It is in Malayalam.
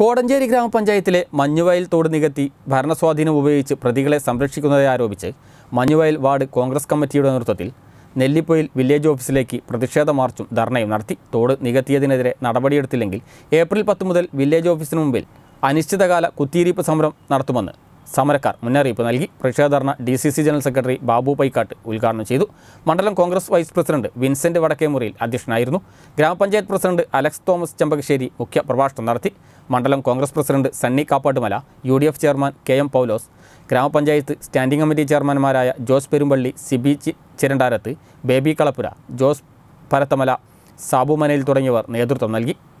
കോടഞ്ചേരി ഗ്രാമപഞ്ചായത്തിലെ മഞ്ഞുവയൽ തോട് നികത്തി ഭരണസ്വാധീനം ഉപയോഗിച്ച് പ്രതികളെ സംരക്ഷിക്കുന്നതായി ആരോപിച്ച് മഞ്ഞുവയൽ വാർഡ് കോൺഗ്രസ് കമ്മിറ്റിയുടെ നേതൃത്വത്തിൽ നെല്ലിപ്പൊയിൽ വില്ലേജ് ഓഫീസിലേക്ക് പ്രതിഷേധ മാർച്ചും ധർണയും നടത്തി തോട് നികത്തിയതിനെതിരെ നടപടിയെടുത്തില്ലെങ്കിൽ ഏപ്രിൽ പത്ത് മുതൽ വില്ലേജ് ഓഫീസിന് മുമ്പിൽ അനിശ്ചിതകാല കുത്തിയിരിപ്പ് സമരം നടത്തുമെന്ന് സമരക്കാർ മുന്നറിയിപ്പ് നൽകി dharna D C C general secretary Babu Paikkattu ഉദ്ഘാടനം ചെയ്തു മണ്ഡലം കോൺഗ്രസ് വൈസ് പ്രസിഡന്റ് വിൻസെന്റ് വടക്കേമുറിയിൽ അധ്യക്ഷനായിരുന്നു grama panchayat president Alex Thomas Chempakassery മുഖ്യ പ്രഭാഷണം നടത്തി മണ്ഡലം Congress president Sunny Kappattumala U D F chairman K M Paulose grama panchayat standing committee ചെയർമാൻമാരായ ജോസ് പെരുമ്പള്ളി സിബി ചിരണ്ടാരത്ത് ബേബി കളപ്പുര ജോസ് പരത്തമല സാബുമനയിൽ തുടങ്ങിയവർ നേതൃത്വം നൽകി